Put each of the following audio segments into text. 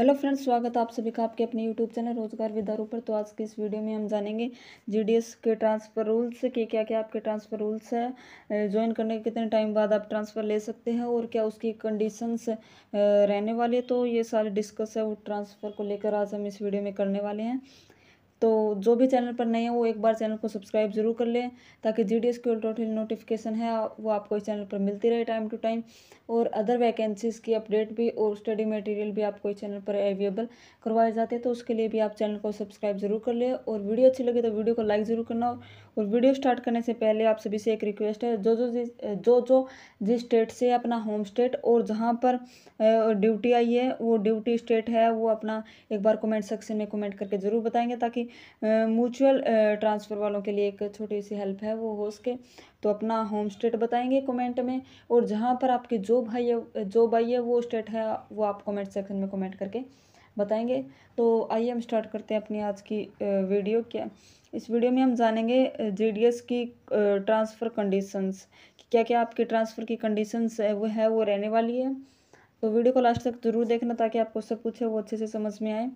Hello friends स्वागत है आप सभी का आपके अपने यूट्यूब चैनल रोजगार विदारों पर तो आज के इस वीडियो में हम जानेंगे जीडीएस के ट्रांसफ़र रूल्स के क्या क्या आपके ट्रांसफ़र रूल्स है ज्वाइन करने के कितने टाइम बाद आप ट्रांसफ़र ले सकते हैं और क्या उसकी कंडीशंस रहने वाली है तो ये सारे डिस्कस है वो ट्रांसफ़र को लेकर आज हम इस वीडियो में करने वाले हैं तो जो भी चैनल पर नए हैं वो एक बार चैनल को सब्सक्राइब जरूर कर लें ताकि जी डी एस की टोटल नोटिफिकेशन है वो आपको इस चैनल पर मिलती रहे टाइम टू टाइम और अदर वैकेंसीज़ की अपडेट भी और स्टडी मटेरियल भी आपको इस चैनल पर अवेलेबल करवाए जाते हैं तो उसके लिए भी आप चैनल को सब्सक्राइब जरूर कर लें और वीडियो अच्छी लगे तो वीडियो को लाइक ज़रूर करना और वीडियो स्टार्ट करने से पहले आप सभी से एक रिक्वेस्ट है जो जो जो जो जिस स्टेट से अपना होम स्टेट और जहाँ पर ड्यूटी आई है वो ड्यूटी स्टेट है वो अपना एक बार कमेंट सेक्शन में कमेंट करके ज़रूर बताएंगे ताकि म्यूचुअल ट्रांसफ़र वालों के लिए एक छोटी सी हेल्प है वो हो सके तो अपना होम स्टेट बताएंगे कमेंट में और जहाँ पर आपके जो भाई है जो भाई है वो स्टेट है वो आप कमेंट सेक्शन में कमेंट करके बताएंगे तो आइए हम स्टार्ट करते हैं अपनी आज की वीडियो क्या इस वीडियो में हम जानेंगे जी की ट्रांसफ़र कंडीशंस क्या क्या आपके ट्रांसफ़र की कंडीशंस वो है वो रहने वाली है तो वीडियो को लास्ट तक जरूर देखना ताकि आपको सब कुछ है वो अच्छे से समझ में आए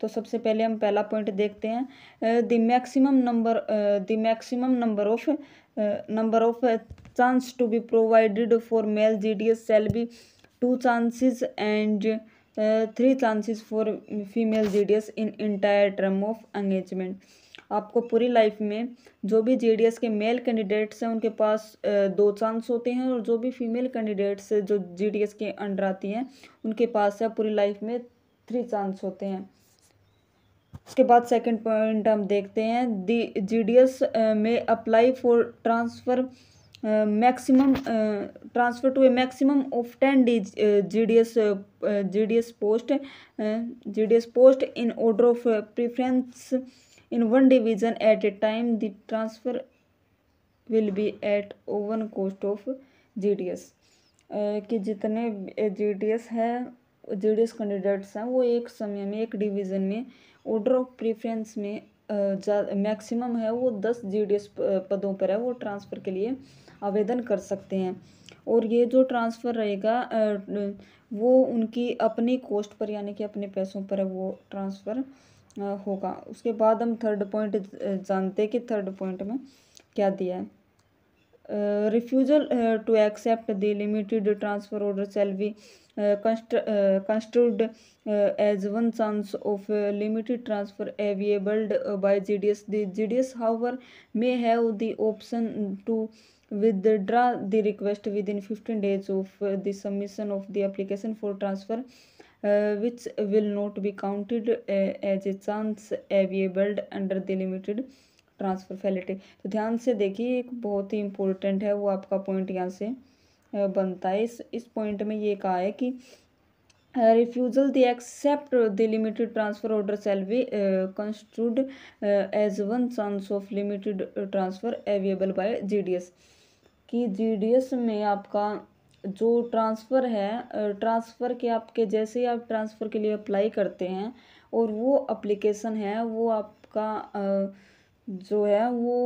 तो सबसे पहले हम पहला पॉइंट देखते हैं the maximum number the maximum number of number of chance to be provided for male G S shall be two chances and three chances for female G D S in entire term of engagement आपको पूरी life में जो भी D S के male candidates हैं उनके पास दो chance होते हैं और जो भी फीमेल कैंडिडेट्स जो जी डी एस के अंडर आती हैं उनके पास है पूरी लाइफ में थ्री चांस होते हैं उसके बाद सेकंड पॉइंट हम देखते हैं दी जीडीएस में apply for transfer maximum transfer to a maximum of ten D G D S G D S post G D S post in order of preference in one division at a time the transfer will be at own cost of G D S कि जितने G D S है D S candidates हैं वो एक समय में एक division में ऑर्डर ऑफ प्रेफरेंस में मैक्सिमम है वो दस डी एस पदों पर है वो ट्रांसफ़र के लिए आवेदन कर सकते हैं और ये जो ट्रांसफ़र रहेगा वो उनकी अपनी कॉस्ट पर यानी कि अपने पैसों पर वो ट्रांसफ़र होगा उसके बाद हम थर्ड पॉइंट जानते हैं कि थर्ड पॉइंट में क्या दिया है refusal to accept the limited transfer order shall be construed as one chance of limited transfer available by GDS. The GDS, however, may have the option to withdraw the request within 15 days of the submission of the application for transfer uh, which will not be counted uh, as a chance available under the limited transfer facility तो ध्यान से देखिए एक बहुत ही important है वो आपका point यहाँ से बनता है इस इस पॉइंट में ये कहा है कि refusal the accept the limited transfer order shall be construed as one chance of limited transfer available by GDS कि जीडीएस में आपका जो ट्रांसफ़र है ट्रांसफ़र के आपके जैसे ही आप ट्रांसफ़र के लिए अप्लाई करते हैं और वो अप्लीकेशन है वो आपका जो है वो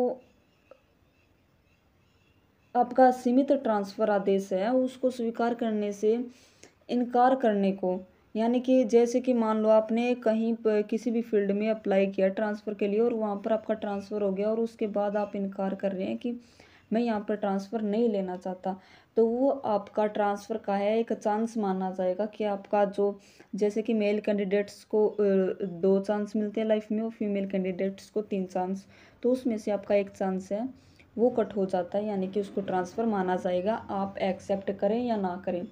आपका सीमित ट्रांसफ़र आदेश है उसको स्वीकार करने से इनकार करने को यानी कि जैसे कि मान लो आपने कहीं पर किसी भी फील्ड में अप्लाई किया ट्रांसफ़र के लिए और वहाँ पर आपका ट्रांसफ़र हो गया और उसके बाद आप इनकार कर रहे हैं कि मैं यहाँ पर ट्रांसफ़र नहीं लेना चाहता तो वो आपका ट्रांसफ़र का है एक चांस माना जाएगा कि आपका जो जैसे कि मेल कैंडिडेट्स को दो चांस मिलते हैं लाइफ में और फीमेल कैंडिडेट्स को तीन चांस तो उसमें से आपका एक चांस है वो कट हो जाता है यानी कि उसको ट्रांसफ़र माना जाएगा आप एक्सेप्ट करें या ना करें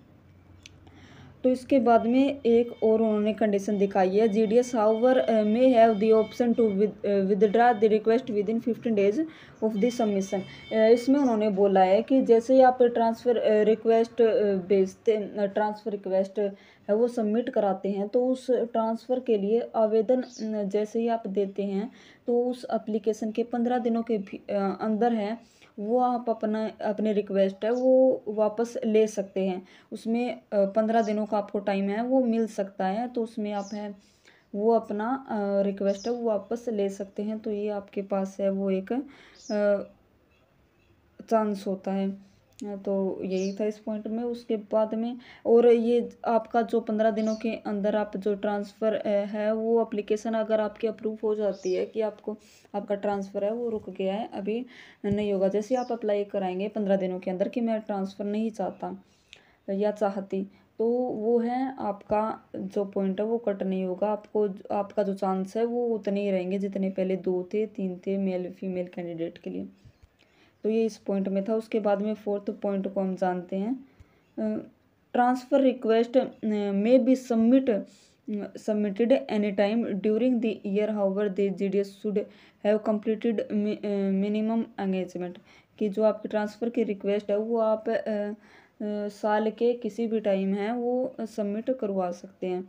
तो इसके बाद में एक और उन्होंने कंडीशन दिखाई है G D S however may have the option to withdraw the request within fifteen days of the submission इसमें उन्होंने बोला है कि जैसे ही आप ट्रांसफ़र रिक्वेस्ट uh, uh, भेजते ट्रांसफ़र uh, रिक्वेस्ट है वो सबमिट कराते हैं तो उस ट्रांसफ़र के लिए आवेदन जैसे ही आप देते हैं तो उस एप्लीकेशन के पंद्रह दिनों के अंदर है वो आप अपना अपने रिक्वेस्ट है वो वापस ले सकते हैं उसमें पंद्रह दिनों का आपको टाइम है वो मिल सकता है तो उसमें आप है वो अपना रिक्वेस्ट है वो वापस ले सकते हैं तो ये आपके पास है वो एक चांस होता है हाँ, तो यही था इस पॉइंट में उसके बाद में और ये आपका जो पंद्रह दिनों के अंदर आप जो ट्रांसफ़र है वो अप्लीकेशन अगर आपकी अप्रूव हो जाती है कि आपको आपका ट्रांसफ़र है वो रुक गया है अभी नहीं होगा जैसे आप अप्लाई कराएंगे पंद्रह दिनों के अंदर कि मैं ट्रांसफ़र नहीं चाहता या चाहती तो वो है आपका जो पॉइंट है वो कट नहीं होगा आपको आपका जो चांस है वो उतने ही रहेंगे जितने पहले दो थे तीन थे मेल फीमेल कैंडिडेट के लिए तो ये इस पॉइंट में था उसके बाद में फोर्थ पॉइंट को हम जानते हैं transfer request may be submit submitted any time during the year however the G D S should have completed minimum engagement कि जो आपकी ट्रांसफ़र की रिक्वेस्ट है वो आप आ, आ, साल के किसी भी टाइम है वो सबमिट करवा सकते हैं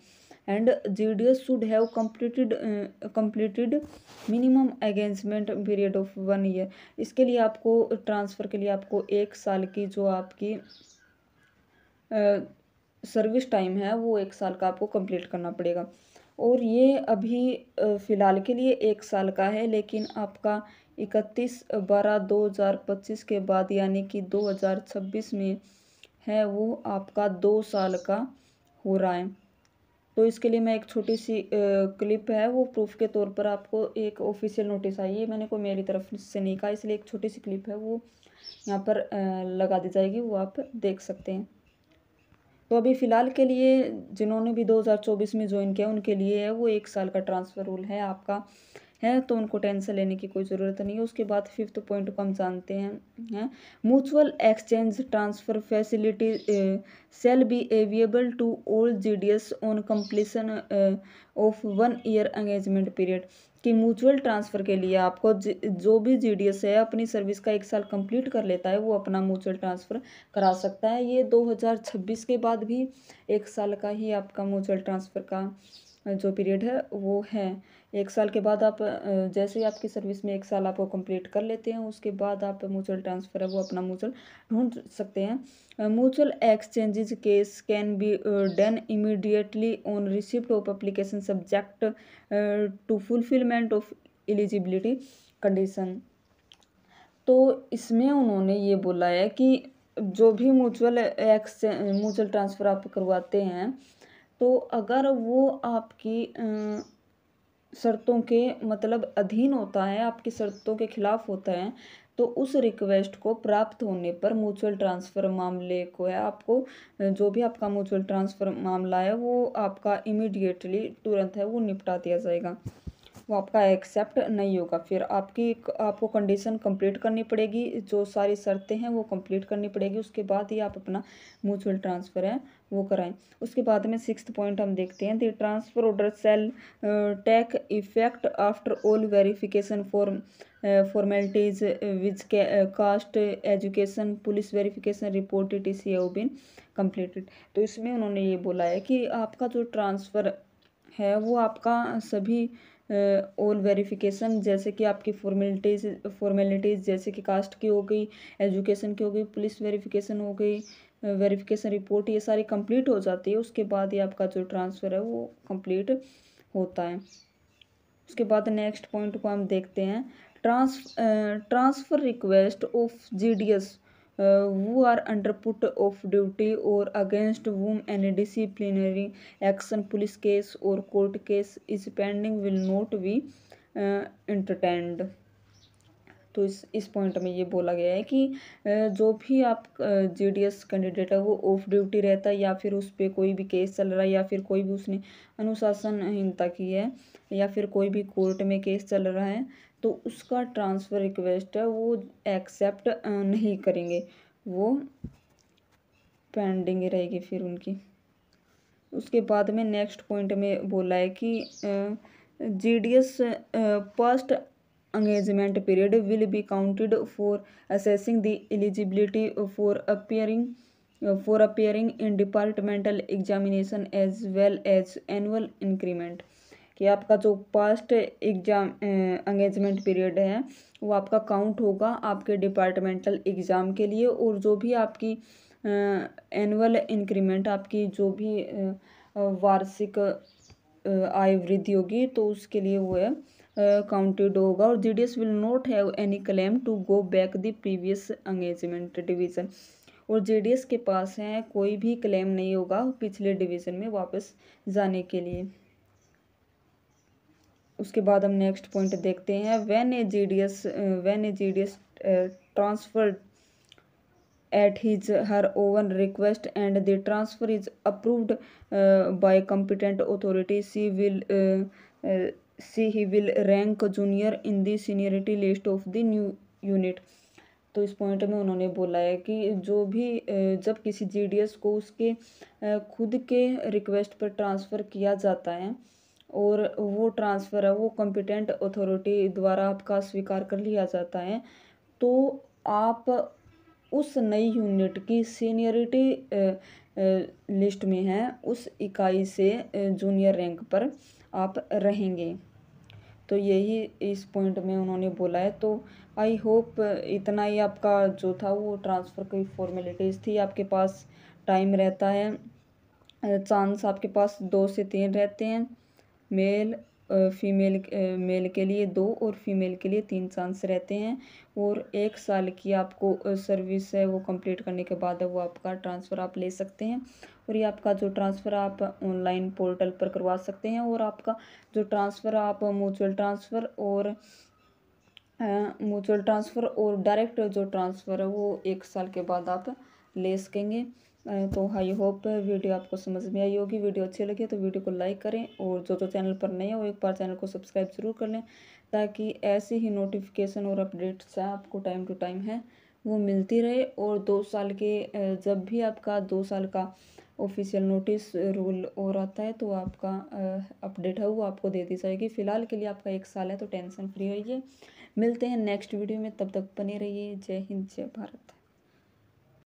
and G D S should have completed completed minimum engagement period of one year इसके लिए आपको ट्रांसफ़र के लिए आपको एक साल की जो आपकी सर्विस टाइम है वो एक साल का आपको कम्प्लीट करना पड़ेगा और ये अभी फ़िलहाल के लिए एक साल का है लेकिन आपका इकतीस बारह दो हज़ार पच्चीस के बाद यानी कि दो हज़ार छब्बीस में है वो आपका दो साल का हो रहा है तो इसके लिए मैं एक छोटी सी क्लिप है वो प्रूफ के तौर पर आपको एक ऑफिशियल नोटिस आई है मैंने कोई मेरी तरफ से नहीं कहा इसलिए एक छोटी सी क्लिप है वो यहाँ पर लगा दी जाएगी वो आप देख सकते हैं तो अभी फ़िलहाल के लिए जिन्होंने भी 2024 में ज्वाइन किया उनके लिए है वो एक साल का ट्रांसफ़र रूल है आपका है तो उनको टेंशन लेने की कोई ज़रूरत नहीं है उसके बाद फिफ्थ पॉइंट को हम जानते हैं है mutual exchange transfer facility shall be available to all G D S on completion of one year engagement period कि म्यूचुअल ट्रांसफ़र के लिए आपको जो भी जी है अपनी सर्विस का एक साल कंप्लीट कर लेता है वो अपना म्यूचुअल ट्रांसफ़र करा सकता है ये 2026 के बाद भी एक साल का ही आपका म्यूचुअल ट्रांसफ़र का जो पीरियड है वो है एक साल के बाद आप जैसे ही आपकी सर्विस में एक साल वो कंप्लीट कर लेते हैं उसके बाद आप म्यूचुअल ट्रांसफ़र है वो अपना म्यूचुअल ढूंढ सकते हैं mutual exchanges case can be done immediately on receipt of application subject to fulfilment of eligibility condition तो इसमें उन्होंने ये बोला है कि जो भी म्यूचुअल एक्सचें म्यूचुअल ट्रांसफ़र आप करवाते हैं तो अगर वो आपकी शर्तों के मतलब अधीन होता है आपकी शर्तों के खिलाफ होता है तो उस रिक्वेस्ट को प्राप्त होने पर म्यूचुअल ट्रांसफ़र मामले को है आपको जो भी आपका म्यूचुअल ट्रांसफ़र मामला है वो आपका इमीडिएटली तुरंत है वो निपटा दिया जाएगा वो आपका एक्सेप्ट नहीं होगा फिर आपकी आपको कंडीशन कंप्लीट करनी पड़ेगी जो सारी शर्तें हैं वो कंप्लीट करनी पड़ेगी उसके बाद ही आप अपना म्यूचुअल ट्रांसफ़र है वो कराएं उसके बाद में सिक्स पॉइंट हम देखते हैं the transfer order shall take effect after all verification for formalities which caste education police verification report it is been completed तो इसमें उन्होंने ये बोला है कि आपका जो ट्रांसफ़र है वो आपका सभी ऑल वेरिफिकेशन जैसे कि आपकी फॉर्मेलिटीज़ फॉर्मेलिटीज़ जैसे कि कास्ट की हो गई एजुकेशन की हो गई पुलिस वेरिफिकेशन हो गई वेरिफिकेशन रिपोर्ट ये सारी कंप्लीट हो जाती है उसके बाद ही आपका जो ट्रांसफ़र है वो कंप्लीट होता है उसके बाद नेक्स्ट पॉइंट को हम देखते हैं trans transfer request of G D S who are under put off duty or against whom any disciplinary action police case or court case is pending will not be entertained तो इस इस point में ये बोला गया है कि जो भी आप जीडीएस कैंडिडेट है वो ऑफ ड्यूटी रहता है या फिर उस पर कोई भी केस चल रहा है या फिर कोई भी उसने अनुशासनहीनता की है या फिर कोई भी कोर्ट में केस चल रहा है तो उसका ट्रांसफ़र रिक्वेस्ट है वो एक्सेप्ट नहीं करेंगे वो पेंडिंग रहेगी फिर उनकी उसके बाद में नेक्स्ट पॉइंट में बोला है कि G D S first engagement period will be counted for assessing the eligibility for appearing for appearing in departmental examination as well as annual increment कि आपका जो पास्ट एग्ज़ाम एंगेजमेंट पीरियड है वो आपका काउंट होगा आपके डिपार्टमेंटल एग्ज़ाम के लिए और जो भी आपकी एनुअल इंक्रीमेंट आपकी जो भी वार्षिक आय वृद्धि होगी तो उसके लिए वो है काउंटेड होगा और G D S will not have any claim to go back the previous engagement division or J D S के पास है कोई भी क्लेम नहीं होगा पिछले डिवीज़न में वापस जाने के लिए उसके बाद हम नेक्स्ट पॉइंट देखते हैं when a G D S when a G D S transfer at his her own request and the transfer is approved by competent authority she will she he will rank junior in the seniority list of the new unit तो इस point में उन्होंने बोला है कि जो भी uh, जब किसी जी डी एस को उसके uh, खुद के रिक्वेस्ट पर ट्रांसफ़र किया जाता है और वो ट्रांसफ़र है वो कॉम्पिटेंट अथॉरिटी द्वारा आपका स्वीकार कर लिया जाता है तो आप उस नई यूनिट की सीनियरिटी लिस्ट में हैं उस इकाई से जूनियर रैंक पर आप रहेंगे तो यही इस पॉइंट में उन्होंने बोला है तो आई होप इतना ही आपका जो था वो ट्रांसफ़र की फॉर्मेलिटीज़ थी आपके पास टाइम रहता है चांस आपके पास दो से तीन रहते हैं मेल फीमेल मेल के लिए दो और फीमेल के लिए तीन चांस रहते हैं और एक साल की आपको सर्विस है वो कंप्लीट करने के बाद वो आपका ट्रांसफ़र आप ले सकते हैं और ये आपका जो ट्रांसफ़र आप ऑनलाइन पोर्टल पर करवा सकते हैं और आपका जो ट्रांसफ़र आप म्यूचुअल ट्रांसफ़र और म्यूचुअल ट्रांसफ़र और डायरेक्ट जो ट्रांसफ़र है वो एक साल के बाद आप ले सकेंगे तो आई होप वीडियो आपको समझ में आई होगी वीडियो अच्छी लगी तो वीडियो को लाइक करें और जो जो चैनल पर नए हो एक बार चैनल को सब्सक्राइब जरूर कर लें ताकि ऐसी ही नोटिफिकेशन और अपडेट्स आपको टाइम टू टाइम है वो मिलती रहे और दो साल के जब भी आपका दो साल का ऑफिशियल नोटिस रूल और आता है तो आपका अपडेट है वो आपको दे दी जाएगी फ़िलहाल के लिए आपका एक साल है तो टेंशन फ्री होइए मिलते हैं नेक्स्ट वीडियो में तब तक बने रहिए जय हिंद जय भारत